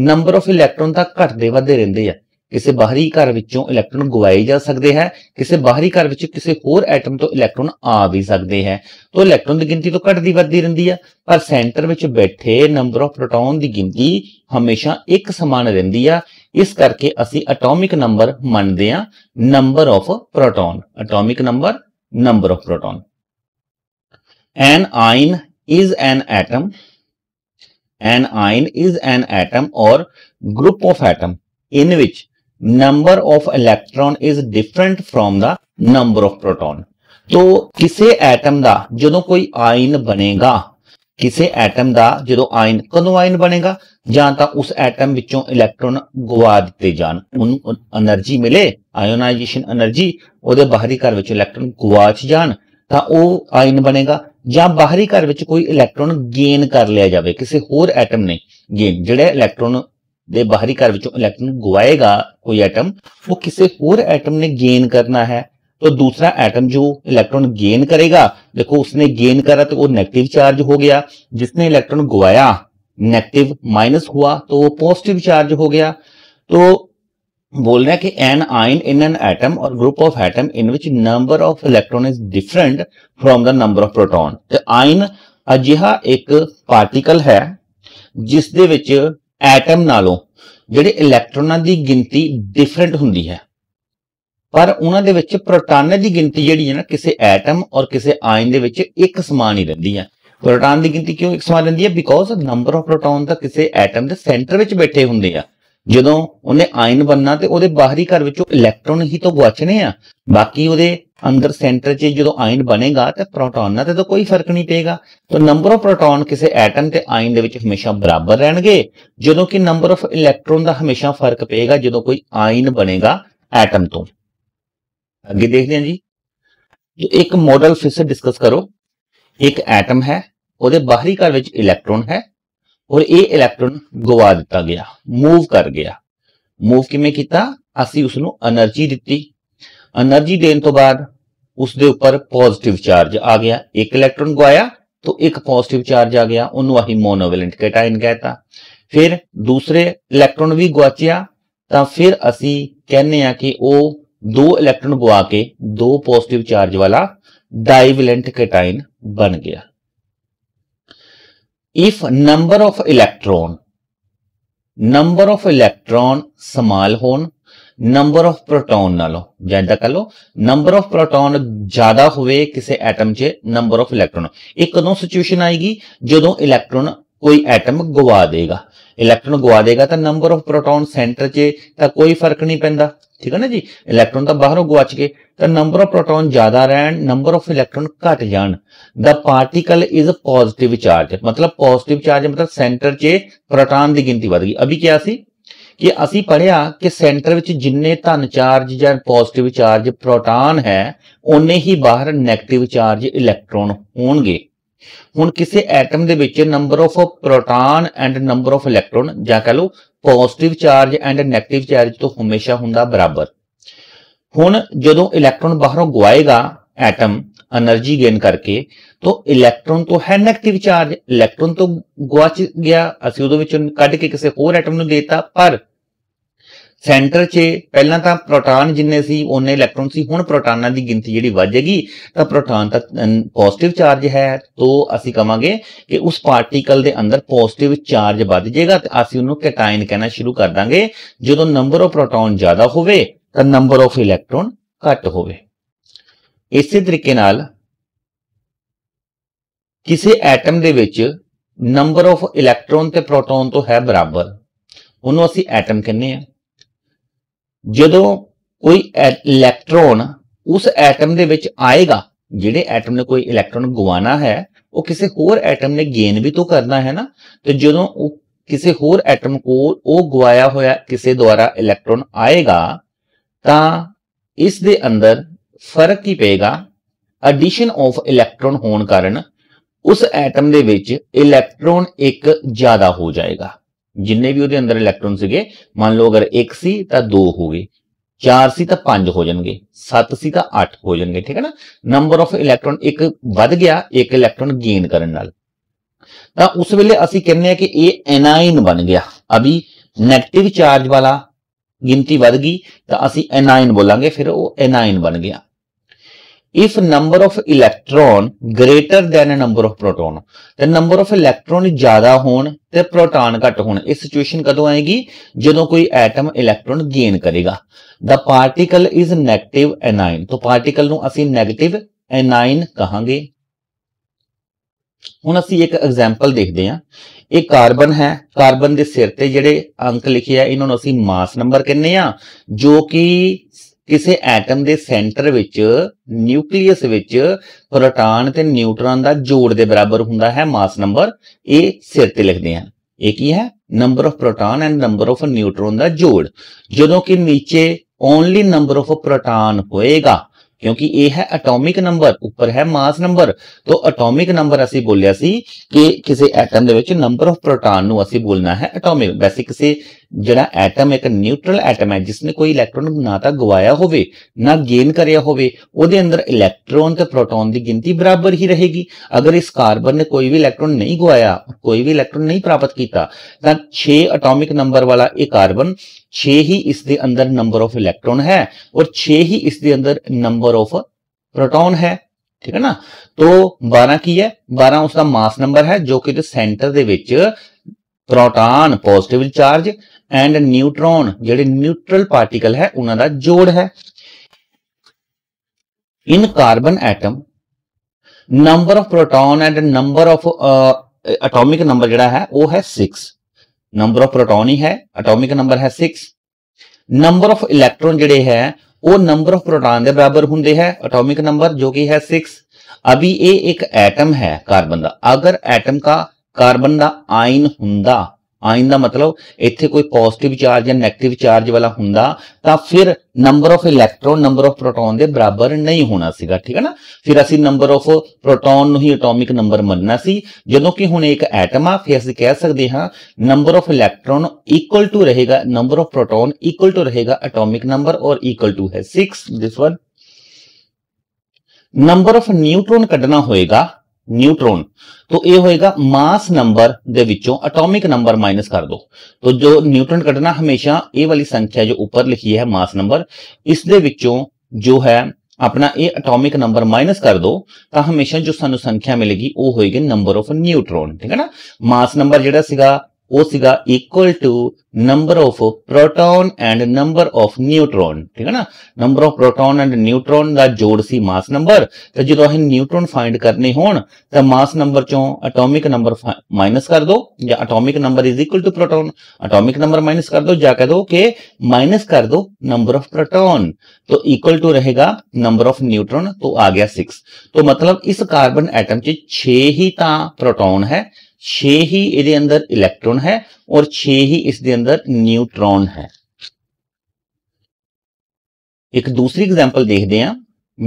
Speaker 1: ਨੰਬਰ ਆਫ ਇਲੈਕਟ੍ਰੋਨ ਤਾਂ ਘਟਦੇ ਵਧਦੇ ਰਹਿੰਦੇ ਆ किसी बाहरी घर इलेक्ट्रॉन गवाए जा सकते हैं किसी बाहरी घर किसी होर एटम तो इलैक्ट्रॉन आ भी सकते हैं तो इलेक्ट्रॉन की गिनती तो घटती बढ़ती रही है पर सेंटर में बैठे नंबर ऑफ प्रोटोन की गिनती हमेशा एक समान रही है इस करके असी अटोमिक नंबर मनते हैं number of proton atomic number number of proton an ion is an atom an ion is an atom और group of atom in which number of electron is different from the number of proton तो ਕਿਸੇ atom ਦਾ ਜਦੋਂ ਕੋਈ ion ਬਣੇਗਾ ਕਿਸੇ atom ਦਾ ਜਦੋਂ ion ਕਦੋਂ ion ਬਣੇਗਾ ਜਾਂ ਤਾਂ ਉਸ ਐਟਮ ਵਿੱਚੋਂ ਇਲੈਕਟ੍ਰੋਨ ਗਵਾ ਦਿੱਤੇ ਜਾਣ ਉਹਨੂੰ એનર્ਜੀ ਮਿਲੇ ਆਇਓਨਾਈਜੇਸ਼ਨ એનર્ਜੀ ਉਹਦੇ ਬਾਹਰੀ ਘਰ ਵਿੱਚ ਇਲੈਕਟ੍ਰੋਨ ਗਵਾਚ ਜਾਣ ਤਾਂ ਉਹ ਆਇਨ ਬਣੇਗਾ ਜਾਂ ਬਾਹਰੀ ਘਰ ਵਿੱਚ ਕੋਈ ਇਲੈਕਟ੍ਰੋਨ ਗੇਨ ਕਰ ਲਿਆ ਜਾਵੇ ਕਿਸੇ ਹੋਰ ਐਟਮ ਨੇ ਗੇਨ ਜਿਹੜੇ ਇਲੈਕਟ੍ਰੋਨ दे बाहरी कार्य इलेक्ट्रॉन गुआएगा कोई एटम वो किसी और एटम ने गेन करना है तो दूसरा एटम जो इलेक्ट्रॉन गेन करेगा देखो उसने गेन करा तो वो नेगेटिव चार्ज हो गया जिसने इलेक्ट्रॉन गुआया नेगेटिव माइनस हुआ तो वो पॉजिटिव चार्ज हो गया तो बोल रहे हैं कि an ion in an atom और group of atom in which number of electron is different from the number of proton ion अजिहा एक पार्टिकल है जिस ਦੇ ਵਿੱਚ ਐਟਮ ਨਾਲੋਂ ਜਿਹੜੇ ਇਲੈਕਟ੍ਰੋਨਾਂ ਦੀ ਗਿਣਤੀ ਡਿਫਰੈਂਟ ਹੁੰਦੀ ਹੈ ਪਰ ਉਹਨਾਂ ਦੇ ਵਿੱਚ ਪ੍ਰੋਟਾਨਾਂ ਦੀ ਗਿਣਤੀ ਜਿਹੜੀ ਹੈ ਨਾ ਕਿਸੇ ਐਟਮ ਔਰ ਕਿਸੇ ਆਇਨ ਦੇ ਵਿੱਚ ਇੱਕ ਸਮਾਨ ਹੀ ਰਹਿੰਦੀ ਹੈ ਪ੍ਰੋਟਾਨ ਦੀ ਗਿਣਤੀ ਕਿਉਂ ਇੱਕ ਸਮਾਨ ਰਹਿੰਦੀ ਹੈ ਬਿਕੋਜ਼ ਨੰਬਰ ਆਫ ਪ੍ਰੋਟੋਨ ਤਾਂ ਕਿਸੇ ਐਟਮ ਦੇ ਸੈਂਟਰ ਵਿੱਚ ਬੈਠੇ ਹੁੰਦੇ ਆ ਜਦੋਂ ਉਹਨੇ ਆਇਨ ਬੰਨਣਾ ਤੇ ਉਹਦੇ ਬਾਹਰੀ ਘਰ ਵਿੱਚੋਂ ਇਲੈਕਟ੍ਰੋਨ ਹੀ ਤਾਂ ਗੁਆਚਨੇ ਆ ਬਾਕੀ ਉਹਦੇ ਅੰਦਰ ਸੈਂਟਰ 'ਚ ਜਦੋਂ ਆਇਨ ਬਣੇਗਾ ਤੇ ਪ੍ਰੋਟੋਨਾਂ ਤੇ ਤਾਂ ਕੋਈ ਫਰਕ ਨਹੀਂ ਪਏਗਾ ਤਾਂ ਨੰਬਰ ਆਫ ਪ੍ਰੋਟੋਨ ਕਿਸੇ ਐਟਮ ਤੇ ਆਇਨ ਦੇ ਵਿੱਚ ਹਮੇਸ਼ਾ ਬਰਾਬਰ ਰਹਿਣਗੇ ਜਦੋਂ ਕਿ ਨੰਬਰ ਆਫ ਇਲੈਕਟ੍ਰੋਨ ਦਾ ਹਮੇਸ਼ਾ ਫਰਕ ਪਏਗਾ ਜਦੋਂ ਕੋਈ ਆਇਨ ਬਣੇਗਾ ਐਟਮ ਤੋਂ ਅੱਗੇ ਦੇਖਦੇ ਹਾਂ ਜੀ ਇੱਕ ਫਿਰ ਫਿਸਰ ਡਿਸਕਸ ਕਰੋ ਇੱਕ ਐਟਮ ਹੈ ਉਹਦੇ ਬਾਹਰੀ ਘਰ ਵਿੱਚ ਇਲੈਕਟ੍ਰੋਨ ਹੈ और ਇਹ ਇਲੈਕਟ੍ਰੋਨ ਗਵਾ ਦਿੱਤਾ ਗਿਆ ਮੂਵ ਕਰ ਗਿਆ ਮੂਵ ਕਿਵੇਂ ਕੀਤਾ ਅਸੀਂ ਉਸ ਨੂੰ એનર્ਜੀ ਦਿੱਤੀ એનર્ਜੀ ਦੇਣ ਤੋਂ ਬਾਅਦ ਉਸ ਦੇ ਉੱਪਰ ਪੋਜ਼ਿਟਿਵ ਚਾਰਜ ਆ ਗਿਆ ਇੱਕ ਇਲੈਕਟ੍ਰੋਨ ਗਵਾਇਆ तो एक पॉजिटिव चार्ज आ गया ओनू अही मोनोवेलेंट कैटाइन कहता फिर दूसरे इलैक्ट्रॉन भी गुआचिया ਤਾਂ ਫਿਰ ਅਸੀਂ ਕਹਿੰਦੇ ਆ ਕਿ ਉਹ ਦੋ ਇਲੈਕਟ੍ਰੋਨ ਗਵਾ ਕੇ ਦੋ ਪੋਜ਼ਿਟਿਵ ਚਾਰਜ ਵਾਲਾ ਡਾਈਵੈਲੈਂਟ ਕੈਟਾਇਨ ਬਣ ਗਿਆ if number of electron number of electron small ਹੋਣ ਨੰਬਰ ਆਫ ਪ੍ਰੋਟੋਨ ਨਾਲੋਂ ਜਾਂ ਇਦਾਂ ਕਹ ਲਓ ਨੰਬਰ ਆਫ ਪ੍ਰੋਟੋਨ ਜ਼ਿਆਦਾ ਹੋਵੇ ਕਿਸੇ ਐਟਮ 'ਚ ਨੰਬਰ ਆਫ ਇਲੈਕਟ੍ਰੋਨ ਇਹ ਕਦੋਂ ਸਿਚੁਏਸ਼ਨ ਆਏਗੀ ਜਦੋਂ ਇਲੈਕਟ੍ਰੋਨ ਕੋਈ ਐਟਮ ਗਵਾ ਦੇਗਾ ਇਲੈਕਟ੍ਰੋਨ ਗਵਾ ਦੇਗਾ ਤਾਂ ਨੰਬਰ ਆਫ ਪ੍ਰੋਟੋਨ ਸੈਂਟਰ 'ਚ ਤਾਂ ਕੋਈ ਫਰਕ ਨਹੀਂ ਪੈਂਦਾ ਠੀਕ ਹੈ ਨਾ ਜੀ ਇਲੈਕਟ੍ਰੋਨ ਤਾਂ ਬਾਹਰੋਂ ਗਵਾਚ ਗਏ ਤਾਂ ਨੰਬਰ ਆਫ ਪ੍ਰੋਟੋਨ ਜ਼ਿਆਦਾ ਰਹਿਣ ਨੰਬਰ ਆਫ ਇਲੈਕਟ੍ਰੋਨ ਘਟ ਜਾਣ ਦਾ ਪਾਰਟੀਕਲ ਇਜ਼ ਪੋਜ਼ਿਟਿਵ ਚਾਰਜ ਮਤਲਬ ਪੋਜ਼ਿਟਿਵ ਚਾਰਜ ਮਤਲਬ ਸੈਂਟਰ 'ਚ ਪ੍ਰੋਟਾਨ ਦੀ ਗਿਣਤੀ ਵਧ ਗਈ ਅਭੀ ਕਿਹਾ ਸੀ ਕਿ ਅਸੀਂ ਪੜਿਆ ਕਿ ਸੈਂਟਰ ਵਿੱਚ ਜਿੰਨੇ ਧਨ ਚਾਰਜ ਜਾਂ ਪੋਜ਼ਿਟਿਵ ਚਾਰਜ ਪ੍ਰੋਟਾਨ ਹੈ ਉਨੇ ਹੀ ਬਾਹਰ 네ਗੇਟਿਵ ਚਾਰਜ ਇਲੈਕਟ੍ਰੋਨ ਹੋਣਗੇ ਹੁਣ ਕਿਸੇ ਐਟਮ ਦੇ ਵਿੱਚ number of proton and number of electron ਜਾਂ ਕਹ ਲਓ positive charge and negative charge ਤੋਂ ਹਮੇਸ਼ਾ ਹੁੰਦਾ ਬਰਾਬਰ ਹੁਣ ਜਦੋਂ ਇਲੈਕਟ੍ਰੋਨ ਬਾਹਰੋਂ ਗਵਾਏਗਾ ਐਟਮ એનર્ਜੀ ਗੇਨ ਕਰਕੇ ਤਾਂ ਇਲੈਕਟ੍ਰੋਨ ਤੋਂ ਹੈ 네ਗੇਟਿਵ ਚਾਰਜ ਇਲੈਕਟ੍ਰੋਨ ਤੋਂ ਗਵਾਚ ਗਿਆ ਅਸੀਂ ਉਹਦੇ ਵਿੱਚੋਂ ਕੱਢ ਕੇ ਕਿਸੇ ਹੋਰ ਐਟਮ ਨੂੰ ਦੇਤਾ ਪਰ ਸੈਂਟਰ 'ਚ ਪਹਿਲਾਂ ਤਾਂ ਪ੍ਰੋਟਾਨ ਜਿੰਨੇ ਸੀ ਉਹਨੇ ਇਲੈਕਟ੍ਰੋਨ ਸੀ ਹੁਣ ਪ੍ਰੋਟਾਨਾਂ ਦੀ ਗਿਣਤੀ ਜਿਹੜੀ ਵੱਜੇਗੀ ਤਾਂ ਪ੍ਰੋਟਾਨ ਤਾਂ ਪੋਜ਼ਿਟਿਵ ਚਾਰਜ ਹੈ ਤੋਂ ਅਸੀਂ ਕਵਾਂਗੇ ਕਿ ਉਸ ਪਾਰਟੀਕਲ ਦੇ ਅੰਦਰ ਪੋਜ਼ਿਟਿਵ ਚਾਰਜ ਵੱਧ ਜਾਏਗਾ ਤੇ ਅਸੀਂ ਉਹਨੂੰ ਕੈਟਾਇਨ ਕਹਿਣਾ ਸ਼ੁਰੂ ਕਰ ਦਾਂਗੇ ਜਦੋਂ ਨੰਬਰ ਆਫ ਪ੍ਰੋਟਾਨ ਜ਼ਿਆਦਾ ਹੋਵੇ तो नंबर ऑफ इलेक्ट्रॉन घट हो इस तरीके किसी एटम के नंबर ऑफ इलेक्ट्रॉन तो प्रोटोन तो है बराबर उन्होंने असं एटम कहने जो कोई इलेक्ट्रॉन उस एटम के आएगा जिड़े एटम ने कोई इलेक्ट्रॉन गुवाना है वह किसी होर एटम ने गेन भी तो करना है ना तो जो किसी होर एटम को गुआया हो किसी द्वारा इलेक्ट्रॉन आएगा ਤਾਂ ਇਸ ਦੇ ਅੰਦਰ ਫਰਕ ਕੀ ਪਏਗਾ ਐਡੀਸ਼ਨ ਆਫ ਇਲੈਕਟ੍ਰੋਨ ਹੋਣ ਕਾਰਨ ਉਸ ਐਟਮ ਦੇ ਵਿੱਚ ਇਲੈਕਟ੍ਰੋਨ ਇੱਕ ਜ਼ਿਆਦਾ ਹੋ ਜਾਏਗਾ ਜਿੰਨੇ ਵੀ ਉਹਦੇ ਅੰਦਰ ਇਲੈਕਟ੍ਰੋਨ ਸੀਗੇ ਮੰਨ ਲਓ ਅਗਰ 1 ਸੀ ਤਾਂ 2 ਹੋ ਗਏ 4 ਸੀ ਤਾਂ 5 ਹੋ ਜਾਣਗੇ 7 ਸੀ ਤਾਂ 8 ਹੋ ਜਾਣਗੇ ਠੀਕ ਹੈ ਨਾ ਨੰਬਰ ਆਫ ਇਲੈਕਟ੍ਰੋਨ ਇੱਕ ਵੱਧ ਗਿਆ ਇੱਕ ਇਲੈਕਟ੍ਰੋਨ ਗੇਨ ਕਰਨ ਨਾਲ ਤਾਂ ਉਸ ਵੇਲੇ ਅਸੀਂ ਕਹਿੰਦੇ ਆ ਕਿ ਇਹ ਐਨਾਇਨ ਬਣ ਗਿਆ ਅਭੀ ਨੈਗੇਟਿਵ ਚਾਰਜ ਵਾਲਾ ਗਿਣਤੀ ਵੱਧ ਗਈ ਤਾਂ ਅਸੀਂ ਐਨਾਇਨ ਬੋਲਾਂਗੇ ਫਿਰ ਉਹ ਐਨਾਇਨ ਬਣ ਗਿਆ if number of electron greater than a number of proton ਤੇ number of electron ਜ਼ਿਆਦਾ ਹੋਣ ਤੇ proton ਘੱਟ ਹੋਣ ਇਹ ਸਿਚੁਏਸ਼ਨ ਕਦੋਂ ਆਏਗੀ ਜਦੋਂ ਕੋਈ ਐਟਮ ਇਲੈਕਟ੍ਰੋਨ ਗੇਨ ਕਰੇਗਾ the particle is negative anion ਤੋਂ ਪਾਰਟੀਕਲ ਨੂੰ ਅਸੀਂ negative anion ਕਹਾਂਗੇ ਹੁਣ ਅਸੀਂ ਇੱਕ ਐਗਜ਼ਾਮਪਲ ਦੇਖਦੇ ਹਾਂ ਇਹ ਕਾਰਬਨ ਹੈ ਕਾਰਬਨ ਦੇ ਸਿਰ ਤੇ ਜਿਹੜੇ ਅੰਕ ਲਿਖੇ ਆ ਇਹਨਾਂ ਨੂੰ ਅਸੀਂ ਮਾਸ ਨੰਬਰ ਕਹਿੰਦੇ ਆ ਜੋ ਕਿ ਕਿਸੇ ਐਟਮ ਦੇ ਸੈਂਟਰ ਵਿੱਚ ਨਿਊਕਲੀਅਸ ਵਿੱਚ ਪ੍ਰੋਟਾਨ ਤੇ ਨਿਊਟਰਨ ਦਾ ਜੋੜ ਦੇ ਬਰਾਬਰ ਹੁੰਦਾ ਹੈ ਮਾਸ ਨੰਬਰ ਇਹ ਸਿਰ ਤੇ ਲਿਖਦੇ ਆ ਇਹ ਕੀ ਹੈ number of proton and number of neutron ਦਾ ਜੋੜ ਜਦੋਂ ਕਿ ਨੀਚੇ ਓਨਲੀ ਨੰਬਰ ਆਫ ਪ੍ਰੋਟਾਨ ਹੋਏਗਾ ਕਿਉਂਕਿ ਇਹ ਹੈ ਐਟੋਮਿਕ ਨੰਬਰ ਉੱਪਰ ਹੈ ਮਾਸ ਨੰਬਰ ਤੋਂ ਐਟੋਮਿਕ ਨੰਬਰ ਅਸੀਂ ਬੋਲਿਆ ਸੀ ਕਿ ਕਿਸੇ ਐਟਮ ਦੇ ਵਿੱਚ ਨੰਬਰ ਆਫ ਪ੍ਰੋਟਾਨ ਨੂੰ ਅਸੀਂ ਬੋਲਣਾ ਹੈ ਐਟੋਮਿਕ ਵੈਸੇ ਕਿਸੇ ਜਿਹੜਾ ਐਟਮ ਇੱਕ ਨਿਊਟਰਲ ਐਟਮ ਹੈ ਜਿਸ ਨੇ ਕੋਈ ਇਲੈਕਟ੍ਰੋਨ ਨਾ ਤਾਂ ਗਵਾਇਆ ਹੋਵੇ ਨਾ ਗੇਨ ਕਰਿਆ ਹੋਵੇ ਉਹਦੇ ਅੰਦਰ ਇਲੈਕਟ੍ਰੋਨ ਤੇ ਪ੍ਰੋਟਾਨ ਦੀ ਗਿਣਤੀ ਬਰਾਬਰ ਹੀ ਰਹੇਗੀ ਅਗਰ ਇਸ ਕਾਰਬਨ ਨੇ ਕੋਈ ਵੀ ਇਲੈਕਟ੍ਰੋਨ ਨਹੀਂ ਗਵਾਇਆ ਕੋਈ ਵੀ ਇਲੈਕਟ੍ਰੋਨ ਨਹੀਂ ਪ੍ਰਾਪਤ ਕੀਤਾ ਤਾਂ 6 ਐਟੋਮਿਕ ਨੰਬਰ ਵਾਲਾ ਇਹ ਕਾਰਬਨ छे ही इसके अंदर नंबर ऑफ इलेक्ट्रॉन है और छे ही इसके अंदर नंबर ऑफ प्रोटॉन है ठीक है ना तो बारह की है बारह उसका मास नंबर है जो कि सेंटर के proton positive charge and neutron जेडे न्यूट्रल पार्टिकल है उन्होंने जोड़ है in carbon atom number of proton and number of atomic number जो है वह है सिक्स नंबर ऑफ प्रोटोन ही है अटोमिक नंबर है सिक्स नंबर ऑफ इलेक्ट्रॉन जड़े है वह नंबर ऑफ प्रोटोन के बराबर होंगे है अटोमिक नंबर जो कि है सिक्स अभी यह एक एटम है कार्बन का अगर एटम का कार्बन का आयन होंगे आइन का मतलब इतने कोई पॉजिटिव चार्ज या नैगेटिव चार्ज वाला हों फिर number of electron number of proton के बराबर नहीं होना ठीक है ना फिर असं नंबर ऑफ प्रोटोन ही अटोमिक नंबर मनना सी जो कि हूँ एक एटम आ फिर असं कह सकते हाँ number of electron equal to रहेगा number of proton equal to रहेगा अटोमिक नंबर और इक्वल टू है six this one number of neutron क्ढना होएगा न्यूट्रॉन तो यह होगा mass number atomic number minus कर दो तो जो न्यूट्रॉन कटना हमेशा ए वाली संख्या जो उपर लिखी है मास नंबर इस दे जो है अपना ए अटोमिक नंबर माइनस कर दो तो हमेशा जो सू संख्या मिलेगी वह होगी नंबर ऑफ न्यूट्रॉन ठीक है ना मास नंबर जोड़ा ओसिगा equal to number of proton and number of neutron ठीक है ना number of proton and neutron का जोड़ सी मास नंबर तो जो ਅਸੀਂ न्यूट्रॉन फाइंड करने हो ਤਾਂ ਮਾਸ ਨੰਬਰ ਚੋਂ ਐਟੋਮਿਕ ਨੰਬਰ ਮਾਈਨਸ ਕਰ ਦਿਓ ਜਾਂ atomic number is equal to proton atomic number minus ਕਰ ਦਿਓ ਜਾਂ ਕਹ ਦਿਓ ਕਿ ਮਾਈਨਸ कर दो नंबर ऑफ प्रोटॉन तो इक्वल टू रहेगा नंबर ऑफ न्यूट्रॉन तो आ गया सिक्स तो मतलब इस कार्बन एटम च छे ही ਤਾਂ प्रोटॉन है छे ही इसके अंदर इलेक्ट्रॉन है और छे ही इसके अंदर न्यूट्रॉन है एक दूसरी एग्जाम्पल देखते हैं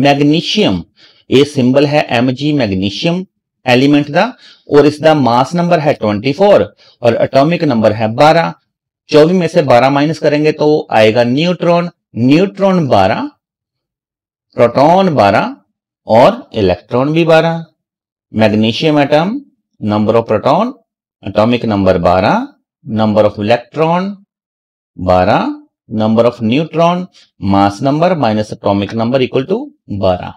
Speaker 1: मैगनीशियम ए सिंबल है एम जी मैगनीशियम एलीमेंट का और इसका मास नंबर है ट्वेंटी फोर और अटोमिक नंबर है बारह चौबी में से बारह माइनस करेंगे तो आएगा न्यूट्रॉन न्यूट्रॉन बारह प्रोटॉन बारह और इलेक्ट्रॉन भी बारह magnesium atom number of proton atomic number 12 number of electron 12 number of neutron mass number minus atomic number equal to 12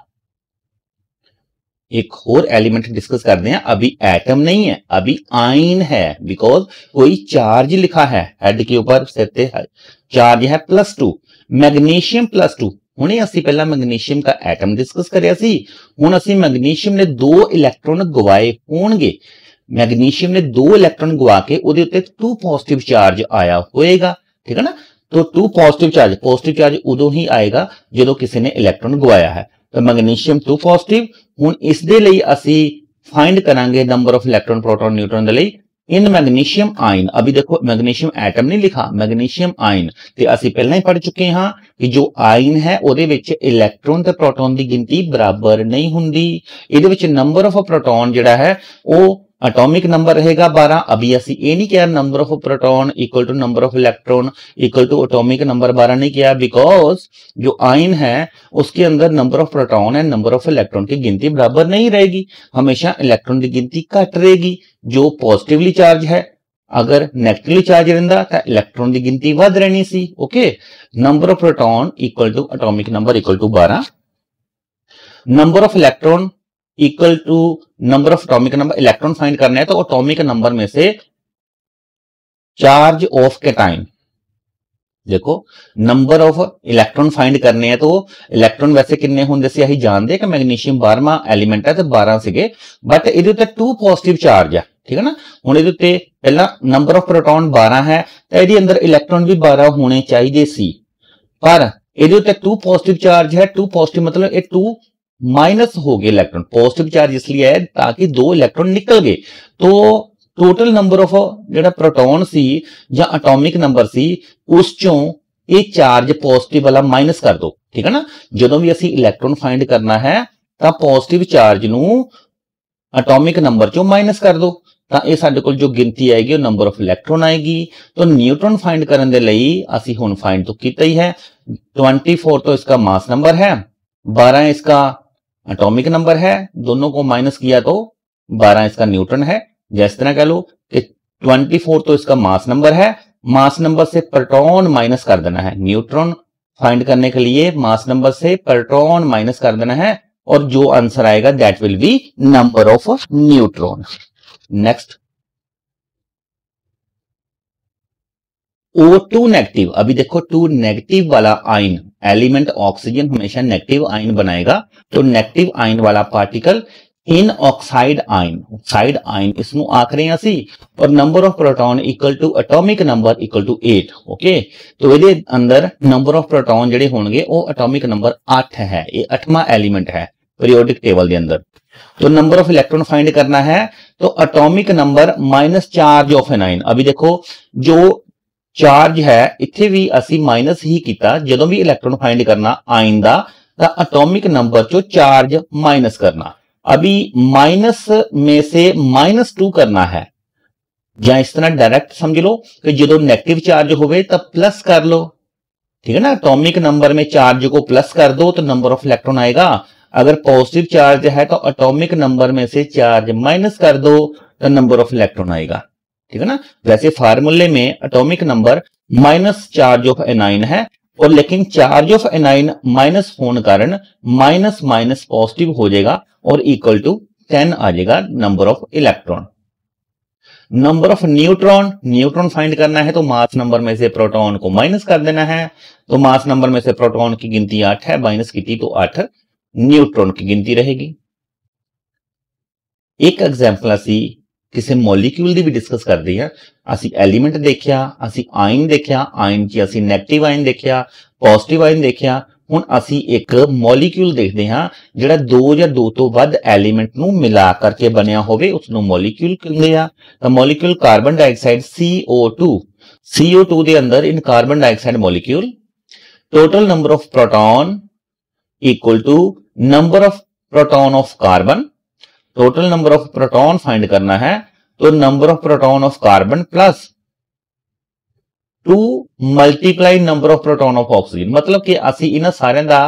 Speaker 1: एक और एलिमेंट डिस्कस करते हैं अभी एटम नहीं है अभी आइन है बिकॉज कोई चार्ज लिखा है हेड के ऊपर चार्ज है plus two magnesium plus two हमने असी पहला मैगनीशियम का एटम डिस्कस कर मैगनीशियम ने दो इलेक्ट्रॉन गवाए हो मैगनीशियम ने दो इलेक्ट्रॉन गवा के टू पॉजिटिव चार्ज आया होगा ठीक है ना तो two positive charge positive charge उदो ही आएगा जो तो किसी ने इलेक्ट्रॉन गवाया है तो मैगनीशियम टू पॉजिटिव हूँ इस फाइंड करा number of electron proton neutron के लिए इन मैगनीशियम आयन अभी देखो मैग्नीशियम एटम नहीं लिखा मैगनीशियम आयन तो असं पहले ही पढ़ चुके हाँ कि जो आयन है वेद इलैक्ट्रॉन तो प्रोटोन की गिनती बराबर नहीं होंगी ये नंबर ऑफ प्रोटोन जोड़ा है वह अटोमिक नंबर रहेगा बारह अभी ऐसी ये नहीं किया number of proton equal to number of electron equal to atomic number बारह नहीं किया बिकॉज जो आइन है उसके अंदर number of proton and number of electron की गिनती बराबर नहीं रहेगी हमेशा इलेक्ट्रॉन की गिनती घट रहेगी जो पॉजिटिवली चार्ज है अगर नेगेटिवली चार्ज रहता तो इलेक्ट्रॉन की गिनती ਵੱਧ रहनी सी okay number of proton equal to atomic number equal to बारह number of electron equal to number of atomic number electron find करने हैं तो अटोमिक नंबर में से चार्ज ऑफ के टाइम देखो नंबर ऑफ इलेक्ट्रॉन फाइंड करने हैं तो इलेक्ट्रॉन वैसे किन्ने होंगे से अही जानते कि मैग्नीशियम बारवा एलीमेंट है तो बारह से बट ये टू पॉजिटिव चार्ज है ठीक है ना हूँ ये पहला नंबर ऑफ प्रोटोन बारह है तो यदि अंदर इलेक्ट्रॉन भी बारह होने चाहिए सी पर टू पॉजिटिव चार्ज है टू पॉजिटिव मतलब टू माइनस हो गए इलेक्ट्रॉन पॉजिटिव चार्ज इसलिए है ताकि दो इलेक्ट्रॉन निकल गए तो टोटल नंबर ऑफ जो प्रोटोन सी या अटोमिक नंबर सी उस एक चार्ज पॉजिटिव वाला माइनस कर दो ठीक है ना जो भी असं इलेक्ट्रॉन फाइंड करना है तो पॉजिटिव चार्ज न अटोमिक नंबर चो माइनस कर दो जो गिनती आएगी नंबर ऑफ इलेक्ट्रॉन आएगी तो न्यूट्रॉन फाइंड करने के लिए असं हूँ फाइंड तो किया ही है ट्वेंटी फोर तो इसका मास नंबर है बारह इसका अटोमिक नंबर है दोनों को माइनस किया तो 12 इसका न्यूट्रन है जैसे तरह कह लो कि 24 तो इसका मास नंबर है मास नंबर से प्रोटॉन माइनस कर देना है न्यूट्रॉन फाइंड करने के लिए मास नंबर से प्रोटॉन माइनस कर देना है और जो आंसर आएगा that will be number of neutron next O two negative अभी देखो टू नेगेटिव वाला आइन एलिमेंट ऑक्सीजन हमेशा नेगेटिव आयन बनाएगा तो नेगेटिव आयन वाला particle in oxide ion oxide ion इसमें रहे हैं और number of proton equal to atomic number equal to eight okay तो ये अंदर नंबर ऑफ प्रोटॉन जो हो ਉਹ ਐਟੋਮਿਕ ਨੰਬਰ 8 ਹੈ ਇਹ 8ਵਾਂ ਐਲੀਮੈਂਟ ਹੈ पीरियोडिक टेबल के अंदर तो नंबर ऑफ इलेक्ट्रॉन फाइंड करना है तो atomic number minus charge of anion अभी देखो जो चार्ज है इतने भी असी माइनस ही किया जो भी इलेक्ट्रॉन फाइंड करना आइन का तो अटोमिक नंबर चो चार्ज माइनस करना अभी माइनस में से माइनस टू करना है ਜਾਂ इस तरह डायरैक्ट समझ लो कि जो नैगेटिव चार्ज हो ਤਾਂ ਪਲੱਸ ਕਰ ठीक है ना अटोमिक नंबर में चार्ज को प्लस कर दो तो नंबर ऑफ इलेक्ट्रॉन आएगा अगर पॉजिटिव चार्ज है तो अटोमिक नंबर में से चार्ज माइनस कर दो तो नंबर ऑफ इलेक्ट्रॉन आएगा ठीक है ना वैसे फार्मूले में atomic number minus charge of anion है और लेकिन चार्ज ऑफ एनाइन माइनस होने कारण माइनस माइनस पॉजिटिव हो जाएगा और इक्वल टू टेन आ जाएगा number of electron number of neutron neutron find करना है तो मास नंबर में से प्रोटॉन को माइनस कर देना है तो मास नंबर में से प्रोटॉन की गिनती आठ है माइनस की थी तो आठ न्यूट्रॉन की गिनती रहेगी एक एग्जाम्पल ऐसी किसी मोलीक्यूल की भी डिस्कस कर दी है असी एलीमेंट देखिया असी आइन देखिया आइन की असी नैगेटिव आइन देखिया पॉजिटिव आइन देखिया हूँ असी एक मोलीक्यूल देखते हाँ जो दो या दो तो वैलीमेंट न मिला करके बनया हो मोलीक्यूल कहते हैं तो molecule carbon dioxide C O two C O two के अंदर in carbon dioxide molecule total number of proton equal to number of proton of carbon total number of proton find करना है तो number of proton of carbon plus two multiply number of proton of oxygen ਮਤਲਬ ਕਿ ਅਸੀਂ ਇਹਨਾਂ ਸਾਰਿਆਂ ਦਾ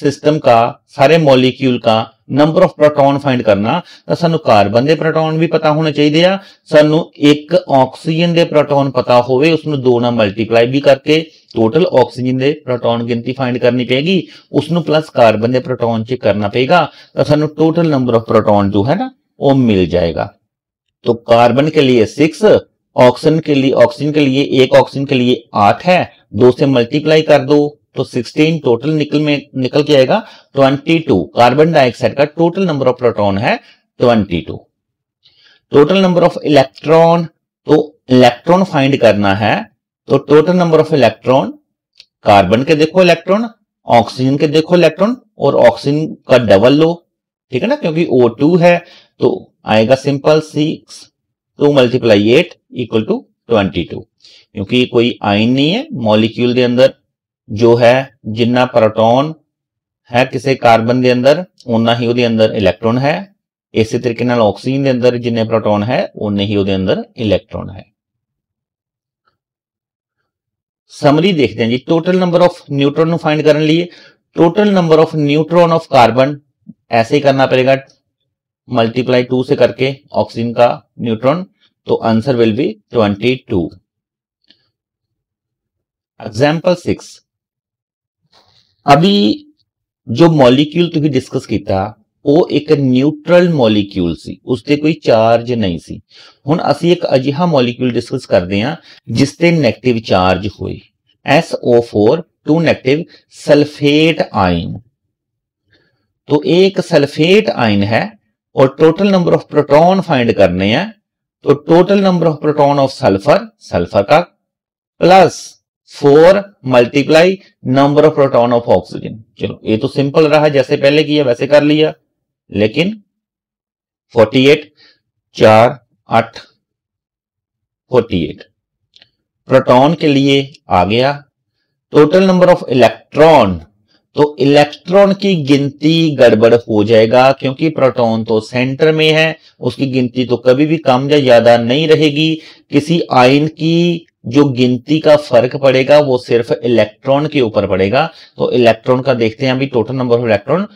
Speaker 1: system ਦਾ ਸਾਰੇ ਮੋਲੀਕਿਊਲ ਦਾ ਨੰਬਰ ਆਫ ਪ੍ਰੋਟੌਨ ਫਾਈਂਡ ਕਰਨਾ ਤਾਂ ਸਾਨੂੰ ਕਾਰਬਨ ਦੇ ਪ੍ਰੋਟੌਨ ਵੀ ਪਤਾ ਹੋਣੇ ਚਾਹੀਦੇ ਆ ਸਾਨੂੰ ਇੱਕ ਆਕਸੀਜਨ ਦੇ ਪ੍ਰੋਟੌਨ ਪਤਾ ਹੋਵੇ ਉਸ ਨੂੰ ਦੋ ਨਾਲ ਮਲਟੀਪਲਾਈ ਵੀ ਕਰਕੇ टोटल ऑक्सीजन के प्रोटोन गिनती फाइंड करनी पेगी उस प्लस कार्बन के प्रोटोन ਪ੍ਰੋਟੋਨ करना पेगा तो सू टोटल नंबर ऑफ प्रोटोन जो है ना वो मिल जाएगा तो कार्बन के लिए सिक्स ऑक्सीजन के लिए ऑक्सीजन के लिए एक ऑक्सीजन के लिए आठ है दो से मल्टीप्लाई कर दो तो सिक्सटीन टोटल निकल में निकल के आएगा ट्वेंटी टू कार्बन डाइऑक्साइड का टोटल नंबर ऑफ प्रोटॉन है twenty two total number of electron तो इलेक्ट्रॉन फाइंड करना है तो total number of electron carbon के देखो इलेक्ट्रॉन ऑक्सीजन के देखो इलेक्ट्रॉन और ऑक्सीजन का डबल लो ठीक है ना क्योंकि O2 है तो आएगा simple six two multiply eight equal to twenty two क्योंकि कोई आइन नहीं है मॉलिक्यूल के अंदर जो है जिन्ना प्रोटॉन है किसी कार्बन के अंदर उन्ना ही अंदर इलेक्ट्रॉन है इसी तरीके ऑक्सीजन के अंदर जिन्हें ਅੰਦਰ है उन्ने ही अंदर इलेक्ट्रॉन है समरी देखते हैं जी total number of neutron find करने लिए total number of neutron of carbon ऐसे ही करना पड़ेगा मल्टीप्लाई टू से करके ऑक्सीजन का न्यूट्रॉन तो answer will be twenty two example six अभी जो मॉलिक्यूल तुम्हें डिस्कस किया ਉਹ एक न्यूट्रल मोलीक्यूल से उसके कोई चार्ज नहीं सी हूँ असी एक अजिहा मोलीक्यूल डिस्कस करते हैं जिसते negative charge negative S O four two negative sulphate ion तो एक सल्फेट आयन है और total number of proton find करने हैं तो total number of proton of sulphur sulphur का plus four multiply number of proton of oxygen चलो ये तो सिंपल रहा जैसे पहले किया वैसे कर लिया लेकिन 48 चार आठ फोर्टी प्रोटॉन के लिए आ गया टोटल नंबर ऑफ इलेक्ट्रॉन तो इलेक्ट्रॉन की गिनती गड़बड़ हो जाएगा क्योंकि प्रोटॉन तो सेंटर में है उसकी गिनती तो कभी भी कम या ज्यादा नहीं रहेगी किसी आयन की जो गिनती का फर्क पड़ेगा वो सिर्फ इलेक्ट्रॉन के ऊपर पड़ेगा तो इलेक्ट्रॉन का देखते हैं अभी total number of electron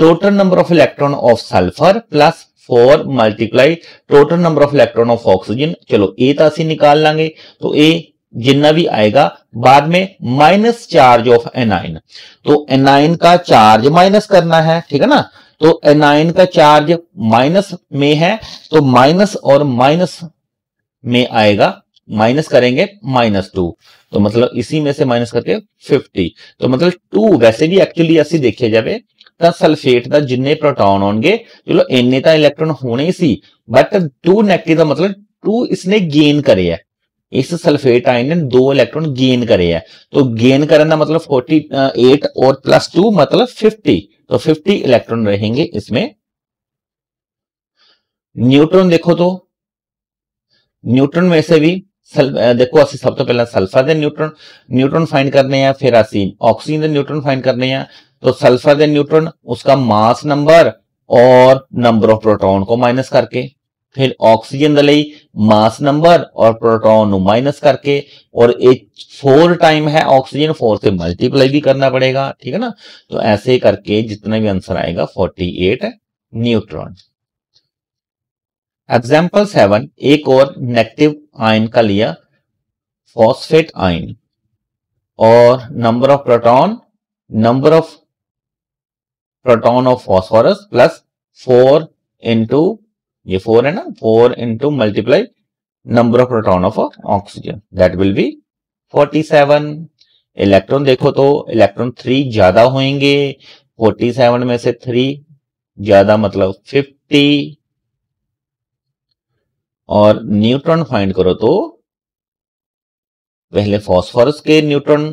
Speaker 1: total number of electron of sulphur plus four multiply total number of electron of oxygen चलो ए तो अस निकाल लेंगे तो ए जितना भी आएगा बाद में माइनस चार्ज ऑफ एनाइन तो एनाइन का चार्ज माइनस करना है ठीक है ना तो एनाइन का चार्ज माइनस में है तो माइनस और माइनस में आएगा माइनस करेंगे माइनस टू तो मतलब इसी में से माइनस करके फिफ्टी तो मतलब टू वैसे भी एक्चुअली ਅਸੀਂ देखे जाए तो सल्फेट का जिन्हें प्रोटोन आने चलो इन्ने तो इलेक्ट्रॉन होने ही ਸੀ ਬਟ टू 네ਗੇਟਿਵ ਦਾ ਮਤਲਬ 2 ਇਸਨੇ ਗੇਨ ਕਰੇ इस सल्फेट आयन ने दो इलेक्ट्रॉन गेन करे है तो गेन करने का मतलब फोर्टी एट और प्लस टू मतलब फिफ्टी तो फिफ्टी इलेक्ट्रॉन रहेंगे इसमें न्यूट्रॉन देखो तो न्यूट्रॉन में से भी देखो ਅਸੀਂ सब तो पहला ਸਲਫਾ के न्यूट्रॉन न्यूट्रॉन फाइंड करने हैं फिर ਅਸੀਂ ऑक्सीजन के न्यूट्रॉन फाइंड करने हैं तो सल्फर के न्यूट्रॉन उसका मास नंबर और नंबर ऑफ प्रोटॉन को माइनस करके फिर ऑक्सीजन ਦੇ ਲਈ ਮਾਸ ਨੰਬਰ ਔਰ ਪ੍ਰੋਟੋਨ ਨੂੰ ਮਾਈਨਸ ਕਰਕੇ ਔਰ ਇਹ 4 ਟਾਈਮ से मल्टीप्लाई भी करना पड़ेगा ठीक है ना तो ऐसे करके जितना भी आंसर आएगा forty eight neutron example seven एक और नेगेटिव आयन का लिया फॉस्फेट आयन और number of proton number of proton of phosphorus plus four into ये फोर है ना four into multiply number of proton of oxygen that will be forty seven electron देखो तो इलेक्ट्रॉन थ्री ज्यादा होंगे फोर्टी सेवन में से थ्री ज्यादा मतलब फिफ्टी और न्यूट्रॉन फाइंड करो तो पहले फास्फोरस के न्यूट्रॉन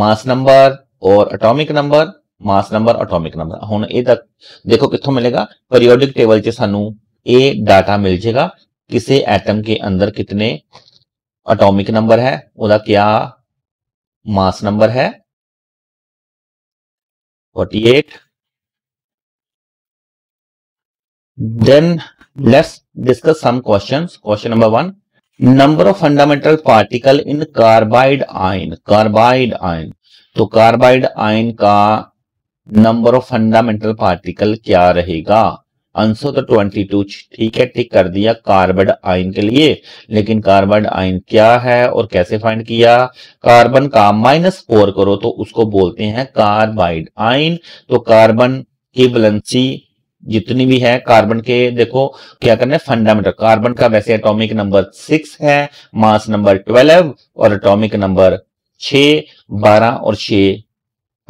Speaker 1: मास नंबर और atomic number mass number atomic number हम ए तक देखो कितों मिलेगा पीरियोडिक टेबल से सू डाटा मिल जाएगा किसी एटम के अंदर कितने एटॉमिक नंबर है उदा क्या मास नंबर है 48 then let's discuss some questions question number one number of fundamental particle in carbide ion carbide ion तो कार्बाइड आयन का नंबर ऑफ फंडामेंटल पार्टिकल क्या रहेगा आंसर तो 22 ठीक है टिक कर दिया कार्बन आयन के लिए लेकिन कार्बन आयन क्या है और कैसे फाइंड किया कार्बन का माइनस फोर करो तो उसको बोलते हैं कार्बाइड आयन तो कार्बन की बलेंसी जितनी भी है कार्बन के देखो क्या करना है फंडामेंटल कार्बन का वैसे एटॉमिक नंबर सिक्स है मास नंबर ट्वेल्व और एटॉमिक नंबर छ बारह और छ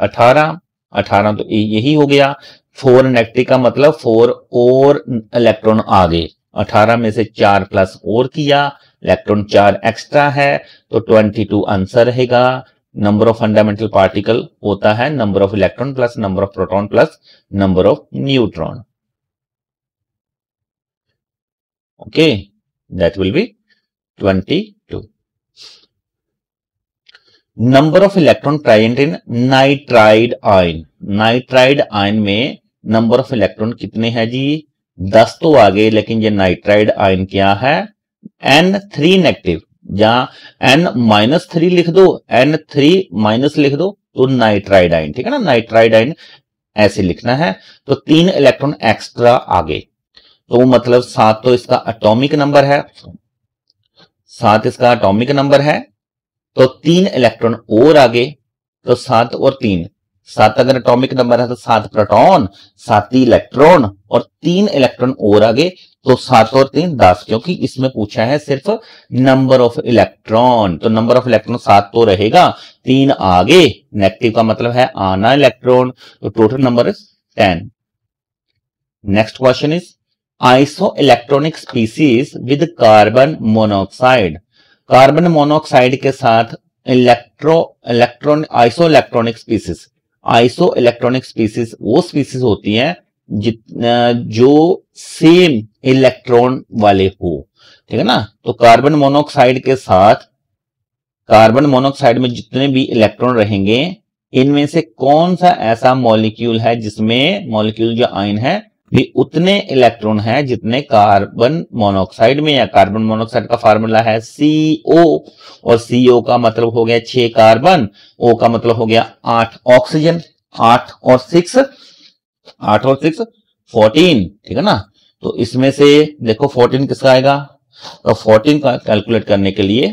Speaker 1: अठारह अठारह तो यही हो गया फोर नेक्टिक का मतलब फोर और इलेक्ट्रॉन आ गए अठारह में से चार प्लस और किया इलेक्ट्रॉन चार एक्स्ट्रा है तो ट्वेंटी टू आंसर रहेगा नंबर ऑफ फंडामेंटल पार्टिकल होता है number of electron plus number of proton plus number of neutron okay that will be 22 number of electron present in nitride ion nitride ion में number of electron कितने हैं जी दस तो आ गए लेकिन ये नाइट्राइड आयन क्या है एन थ्री नेगेटिव जहां एन माइनस थ्री लिख दो एन थ्री माइनस लिख दो तो नाइट्राइड आइन ठीक है ना नाइट्राइड आइन ऐसे लिखना है तो तीन इलेक्ट्रॉन एक्स्ट्रा आगे तो मतलब सात तो इसका अटोमिक नंबर है सात इसका अटोमिक नंबर है तो तीन इलेक्ट्रॉन और आगे तो सात और तीन सात अगर अटोमिक नंबर है तो सात प्रोटॉन सात इलेक्ट्रॉन और तीन इलेक्ट्रॉन और आगे तो सात और तीन दस क्योंकि इसमें पूछा है सिर्फ नंबर ऑफ इलेक्ट्रॉन तो नंबर ऑफ इलेक्ट्रॉन सात तो रहेगा तीन आगे नेगेटिव का मतलब है आना इलेक्ट्रॉन तो total number is ten next question is isoelectronic species with carbon monoxide carbon monoxide के साथ electro electron isoelectronic species isoelectronic species वो स्पीसीज होती है जो सेम इलेक्ट्रॉन वाले हो ठीक है ना तो कार्बन मोनोक्साइड के साथ कार्बन मोनोक्साइड में जितने भी इलेक्ट्रॉन रहेंगे इनमें से कौन सा ऐसा मॉलिक्यूल है जिसमें मॉलिक्यूल जो आयन है भी उतने इलेक्ट्रॉन है जितने कार्बन मोनोक्साइड में या कार्बन मोनोक्साइड का फार्मूला है ओ और ओ का मतलब हो गया छ कार्बन ओ का मतलब हो गया आठ ऑक्सीजन आठ और सिक्स आठ और सिक्स फोर्टीन ठीक है ना तो इसमें से देखो फोर्टीन किसका आएगा तो फोर्टीन का कैलकुलेट करने के लिए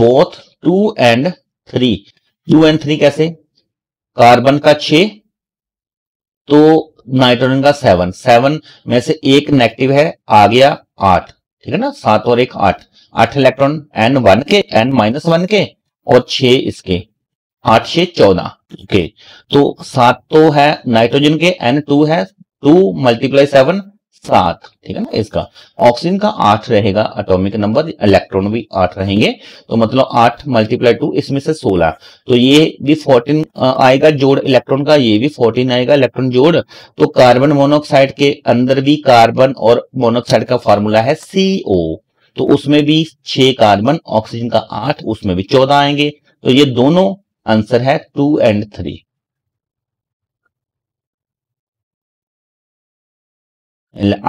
Speaker 1: both two and three two and three कैसे कार्बन का छ तो नाइट्रोजन का सेवन सेवन में से एक नेगेटिव है आ गया आठ ठीक है ना सात और एक आठ आठ इलेक्ट्रॉन एन वन के एन माइनस वन के और छ इसके आठ छे चौदह ओके तो सात तो है नाइट्रोजन के एन टू है टू मल्टीप्लाई सेवन सात ठीक है ना इसका ऑक्सीजन का आठ रहेगा एटॉमिक नंबर इलेक्ट्रॉन भी आठ रहेंगे तो मतलब आठ मल्टीप्लाई टू इसमें से सोलह तो ये भी फोर्टीन आएगा जोड़ इलेक्ट्रॉन का ये भी फोर्टीन आएगा इलेक्ट्रॉन जोड़ तो कार्बन मोनोऑक्साइड के अंदर भी कार्बन और मोनोऑक्साइड का फॉर्मूला है सीओ तो उसमें भी छह कार्बन ऑक्सीजन का आठ उसमें भी चौदह आएंगे तो ये दोनों आंसर है two and three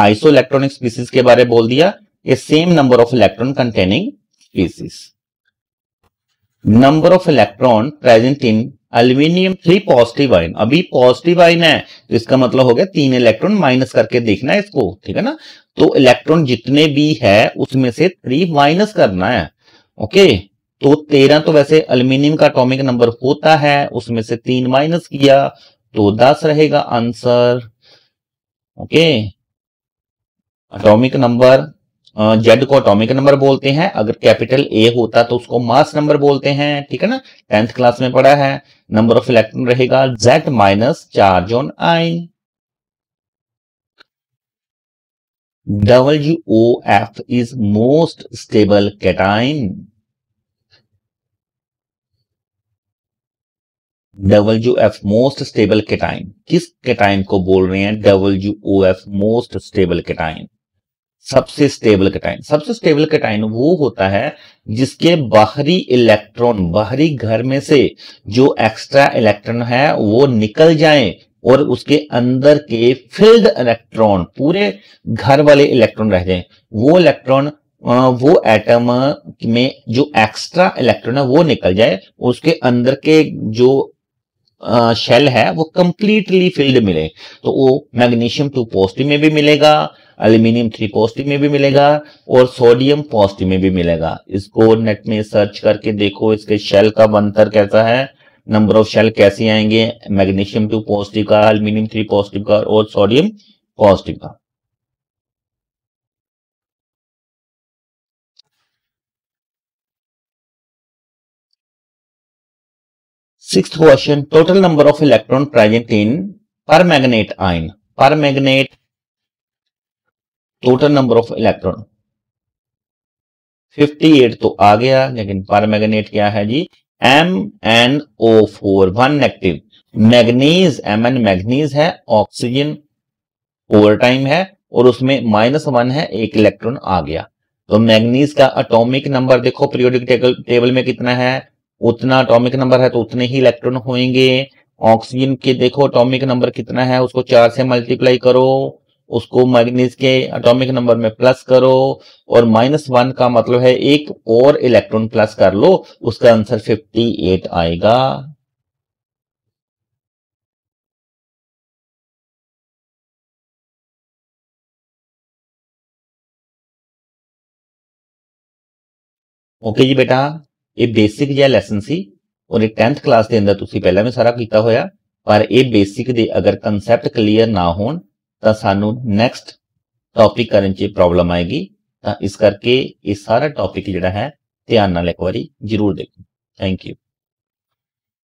Speaker 1: isoelectronic species के बारे बोल दिया a same number of electron containing species number of electron present in aluminium three positive ion अभी पॉजिटिव आइन है तो इसका मतलब हो गया तीन इलेक्ट्रॉन माइनस करके देखना है इसको ठीक है ना तो इलेक्ट्रॉन जितने भी है उसमें से थ्री माइनस करना है ओके okay? तो तेरह तो वैसे अल्मीनियम का अटोमिक नंबर होता है उसमें से तीन माइनस किया तो दस रहेगा answer okay atomic number Z को अटोमिक नंबर बोलते हैं अगर कैपिटल ए होता तो उसको मास नंबर बोलते हैं ठीक है ना टेंथ क्लास में पढ़ा है नंबर ऑफ इलेक्ट्रॉन रहेगा Z minus charge on ion double O F is most stable cation W F most stable cation किस केटाइन को बोल रहे हैं W O F most stable cation सबसे स्टेबल केटाइन सबसे स्टेबल केटाइन वो होता है जिसके बाहरी इलेक्ट्रॉन बाहरी घर में से जो एक्स्ट्रा इलेक्ट्रॉन है वो निकल जाए और उसके अंदर के फिल्ड इलेक्ट्रॉन पूरे घर वाले इलेक्ट्रॉन रह जाए वो इलेक्ट्रॉन वो एटम में जो एक्स्ट्रा इलेक्ट्रॉन है वो निकल जाए उसके अंदर के जो शेल है वो कंप्लीटली फिल्ड मिले तो वो मैग्नीशियम टू पॉजिटिव में भी मिलेगा एल्यूमिनियम थ्री पॉजिटिव में भी मिलेगा और सोडियम पॉजिटिव में भी मिलेगा इसको नेट में सर्च करके देखो इसके शेल का बंतर कैसा है नंबर ऑफ शेल कैसे आएंगे मैग्नीशियम टू पॉजिटिव का एल्यूमिनियम थ्री पॉजिटिव का और सोडियम पॉजिटिव का total number of electron present in permanganate ion permanganate total number of electron 58 तो आ गया लेकिन पर मैग्नेट क्या है जी M N O four one negative manganese M N manganese है ऑक्सीजन ओवर टाइम है और उसमें माइनस वन है एक इलेक्ट्रॉन आ गया तो मैग्नीज का अटोमिक नंबर देखो पीरियोडिक टेबल में कितना है उतना अटोमिक नंबर है तो उतने ही इलेक्ट्रॉन होंगे ऑक्सीजन के देखो अटोमिक नंबर कितना है उसको चार से मल्टीप्लाई करो उसको मैग्नीज के अटोमिक नंबर में प्लस करो और माइनस वन का मतलब है एक और इलेक्ट्रॉन प्लस कर लो उसका आंसर फिफ्टी एट आएगा ओके जी बेटा ਇਹ ਬੇਸਿਕ ਜਿਹਾ ਲੈਸਨ ਸੀ ਔਰ ਇਹ 10th ਕਲਾਸ ਦੇ ਅੰਦਰ ਤੁਸੀਂ ਪਹਿਲਾਂ ਵੀ ਸਾਰਾ ਕੀਤਾ ਹੋਇਆ ਪਰ ਇਹ ਬੇਸਿਕ ਦੇ ਅਗਰ ਕਨਸੈਪਟ ਕਲੀਅਰ ਨਾ ਹੋਣ ਤਾਂ ਸਾਨੂੰ ਨੈਕਸਟ ਟੌਪਿਕ ਕਰਨ 'ਚ ਪ੍ਰੋਬਲਮ ਆਏਗੀ ਤਾਂ ਇਸ ਕਰਕੇ ਇਹ ਸਾਰਾ ਟੌਪਿਕ ਜਿਹੜਾ ਹੈ ਧਿਆਨ ਨਾਲ ਇੱਕ ਵਾਰੀ ਜ਼ਰੂਰ ਦੇਖੋ ਥੈਂਕ ਯੂ